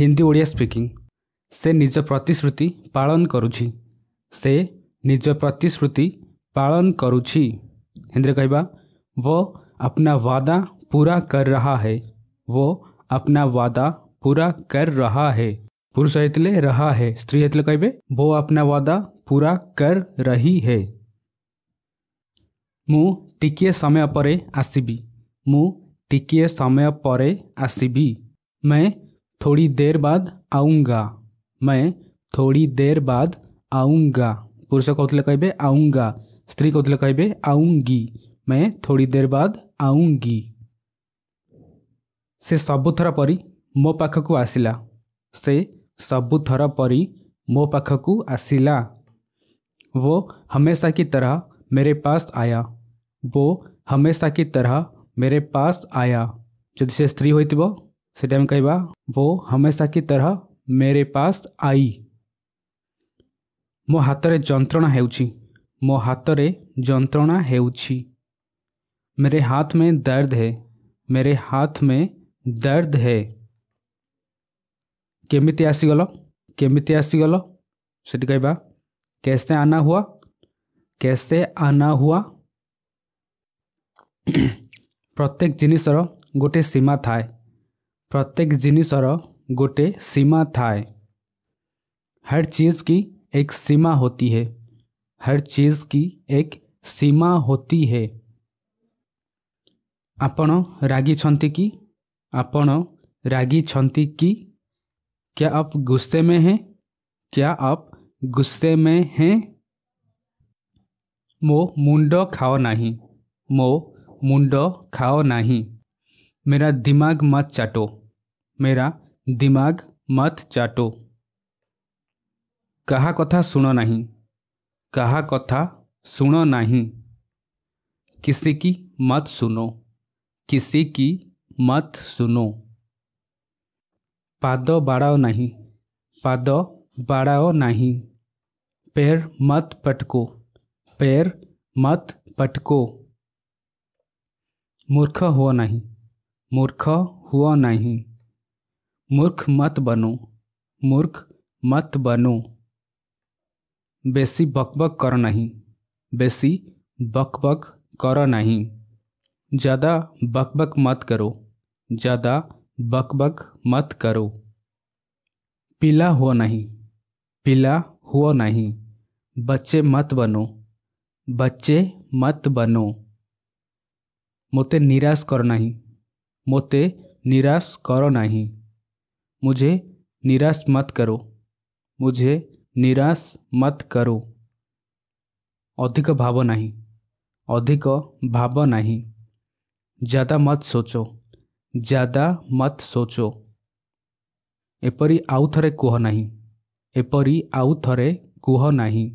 Hindi Odia speaking से निज प्रतिश्रुति पालन करुच्छी से निज प्रतिश्रुति पालन करुच्छी हिंदी कहवा वो अपना वादा पूरा कर रहा है वो अपना वादा पूरा कर रहा है पुरुष होते रहा है स्त्री होते कह वो अपना वादा पूरा कर रही है मु टिके समय पर आसबी मु टिके समय पर आसबी मैं थोड़ी देर बाद आऊँगा मैं थोड़ी देर बाद आऊँगा पुरुष कहते कहे आऊँगा स्त्री कहते कहे आऊँगी मैं थोड़ी देर बाद आऊँगी से सबुथर पर मो पाखक आसला से सबुथर ପରି मो पाखक आसला वो हमेशा की तरह मेरे पास आया वो हमेशा की तरह मेरे पास आया जो ସେ स्त्री हो सेटम कह वो हमेशा की तरह मेरे पास आई मो हाथ में जंत्रणा हो हाथ में जंत्रणा हो मेरे हाथ में दर्द है मेरे हाथ में दर्द है केमी आसीगल केमी आसीगल से कहवा कैसे आना हुआ कैसे आना हुआ प्रत्येक जिनसर गोटे सीमा थाए प्रत्येक जिनिसर गोटे सीमा थाए हर चीज़ की एक सीमा होती है हर चीज़ की एक सीमा होती है छंती ରାଗିଛନ୍ତି आपण रागी छंती କି क्या आप गुस्से में हैं क्या आप गुस्से में हैं मो मुंड खाओ नहीं मो मुंड खाओ नहीं मेरा दिमाग मत चाटो मेरा दिमाग मत चाटो कहा कथा सुण नहीं कहा कथा सुण नहीं किसी की मत सुनो किसी की मत सुनो पाद बाड़ाओ नहीं पाद बाड़ाओ नहीं पैर मत पटको पैर मत पटको मूर्ख हुआ नहीं मूर्ख हुआ नहीं मूर्ख मत बनो मूर्ख मत बनो बेसी बकबक कर नहीं बेसी बकबक कर नहीं ज़्यादा बकबक मत करो ज़्यादा बकबक मत करो पीला हो नहीं पीला हो नहीं बच्चे मत बनो बच्चे मत बनो मोते निराश करो नहीं मोते निराश करो नहीं मुझे निराश मत करो मुझे निराश मत करो अधिक भाव नहीं अधिक भाव नहीं ज्यादा मत सोचो ज्यादा मत सोचो एपरी आउ थरे कह नहीं एपरी आउ थरे कह नहीं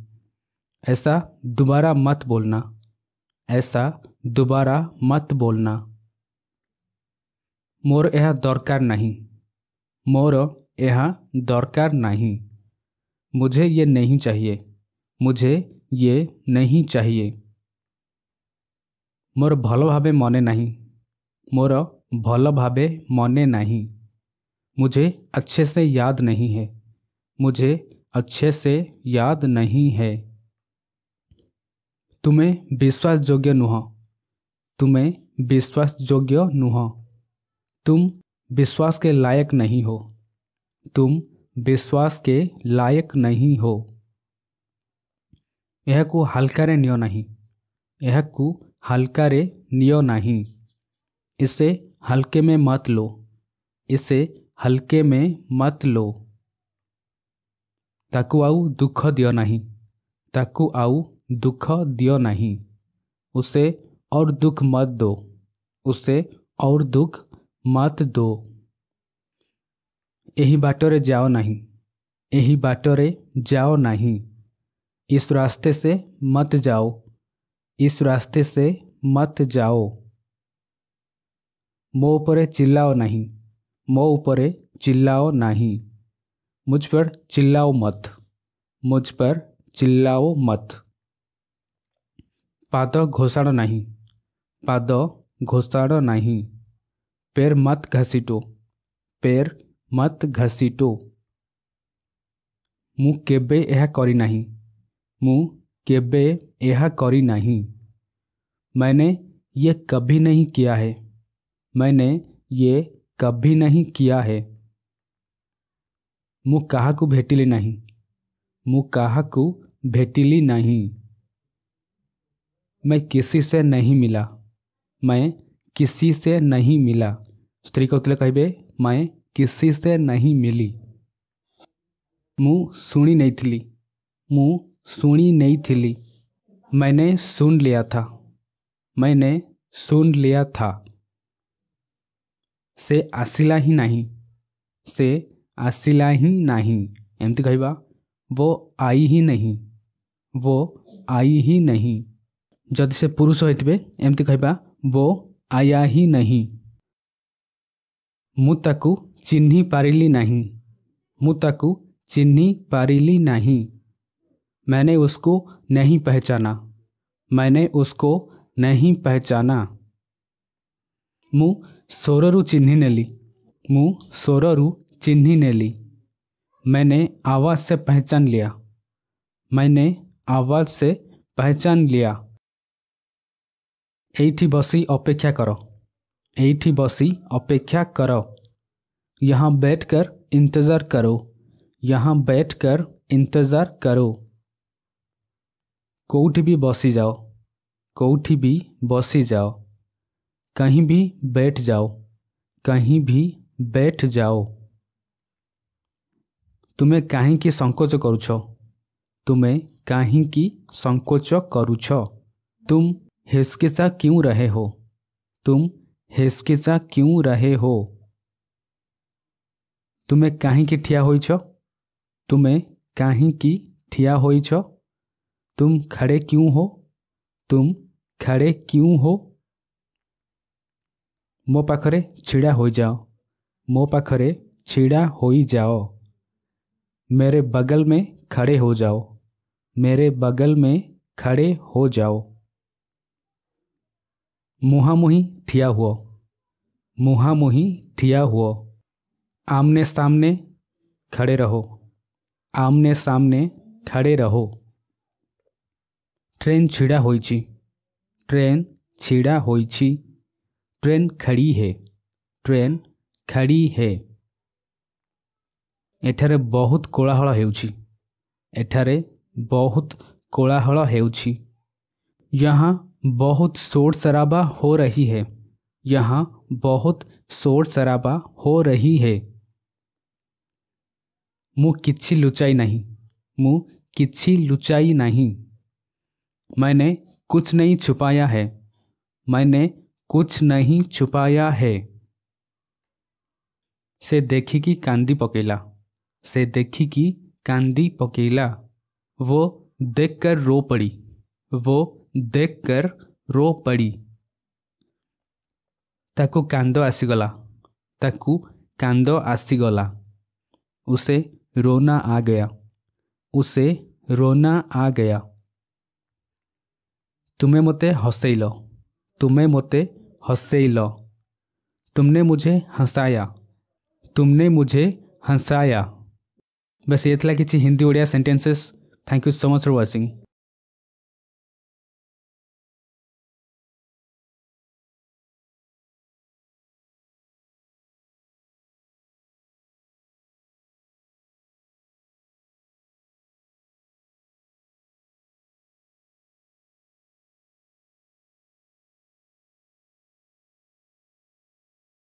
ऐसा दोबारा मत बोलना ऐसा दोबारा मत बोलना मोर यह दरकार नहीं ମୋର ଏହା ଦରକାର ନାହିଁ मुझे ये नहीं चाहिए मुझे ये नहीं चाहिए ମୋର ଭଲ ଭାବେ ମନେ ନାହିଁ ମୋର ଭଲ ଭାବେ ମନେ ନାହିଁ मुझे अच्छे से याद नहीं है मुझे अच्छे से याद नहीं है ତୁମେ ବିଶ୍ୱାସଯୋଗ୍ୟ ନୁହଁ ତୁମେ ବିଶ୍ୱାସଯୋଗ୍ୟ ନୁହଁ ତୁମ विश्वास के लायक नहीं हो तुम विश्वास के लायक नहीं हो यह को हल्का रे नियो नहीं यह को हल्का रे नियो नहीं इसे हल्के में मत लो इसे हल्के में मत लो ताकू ଆଉ दुख दियो नहीं ताकू ଆଉ दुख दियो नहीं उसे और दुख मत दो उसे और दुख ମତ ଦୋ ଏହି ବାଟରେ ଯାଅ ନାହିଁ ଏହି ବାଟରେ ଯାଅ ନାହିଁ इस रास्ते से मत जाओ इस रास्ते से मत जाओ ମୋ ଉପରେ ଚିଲ୍ଲାଓ ନାହିଁ ମୋ ଉପରେ ଚିଲ୍ଲାଓ ନାହିଁ मुझ पर चिल्लाओ मत मुझ पर चिल्लाओ मत ପାଦ ଘୋଷାଡ଼ ନାହିଁ ପାଦ ଘୋଷାଡ଼ ନାହିଁ पैर मत घसीटो पैर मत घसीटो मु केबे एहा करी नहीं मु केबे एहा करी नहीं मैंने ये कभी नहीं किया है मैंने ये कभी नहीं किया है मु कहा को भेटिली नहीं मु कहा को भेटिली नहीं मैं किसी से नहीं मिला मैं किसी से नहीं मिला स्त्री का उत्तर मैं किसी से नहीं मिली मु सुनी नहीं थी मु सुनी नहीं थी मैंने सुन लिया था मैंने सुन लिया था से आसिला ही नहीं से आसिला ही नहीं एमती कहवा वो आई ही नहीं वो आई ही नहीं जदि से पुरुष होमती कह वो आया ही नहीं ମୁଁ ତାକୁ चिन्ही पारिली नहीं ମୁଁ ତାକୁ ଚିହ୍ନି ପାରିଲି मैंने उसको नहीं पहचाना मैंने उसको नहीं पहचाना ମୁଁ ସ୍ୱରରୁ ଚିହ୍ନି ନେଲି मु चिन्ही ଚିହ୍ନି ନେଲି मैंने आवाज़ से पहचान लिया मैंने आवाज़ से पहचान लिया एठी बसी अपेक्षा करो एठी बसी अपेक्षा करो यहाँ बैठकर इंतजार करो यहाँ कर इंतजार करो कौटी भी बसी जाओ कौटी भी बसी जाओ कहीं भी बैठ जाओ कहीं भी बैठ जाओ तुम्हें कहीं संकोच करुछ तुम्हें कहीं संकोच करुछ तुम हिसकिचा क्यों रहे हो तुम हिसकिचा क्यों रहे हो तुम्हें कहीं की ठिया होई छो तुम्हें कहीं की ठिया होई छो तुम खड़े क्यों हो तुम खड़े क्यों हो मो पाखरे छिड़ा हो जाओ मो पाखरे छिड़ा हो जाओ मेरे बगल में खड़े हो जाओ मेरे बगल में खड़े हो जाओ मुहामुही ठिया हुओ मुहामुही ठिया हुओ आमने सामने खड़े रहो आमने सामने खड़े रहो ट्रेन छिड़ा हो ट्रेन छिड़ा हो ट्रेन खड़ी है ट्रेन खड़ी है ଏଠାରେ बहुत कोलाहल ହେଉଛି ଏଠାରେ ବହୁତ यहाँ बहुत शोर शराबा हो रही है यहाँ बहुत शोर शराबा हो रही है मु किसी लुचाई नहीं मु किसी लुचाई नहीं मैंने कुछ नहीं छुपाया है मैंने कुछ नहीं छुपाया है से देखी कि कांदी पकेला से देखी कि कांदी पकेला वो देखकर रो पड़ी वो ଦେଖକର ରୋ ପଡ଼ି ତାକୁ କାନ୍ଦ आसीगला ତାକୁ କାନ୍ଦ ଆସିଗଲା उसे रोना आ गया उसे रोना आ गया तुम्हें मोते हसैल तुम्हें मोते हसैल तुमने मुझे हंसाया तुमने मुझे हंसाया बस ये कि Hindi Odia sentences thank you so much for watching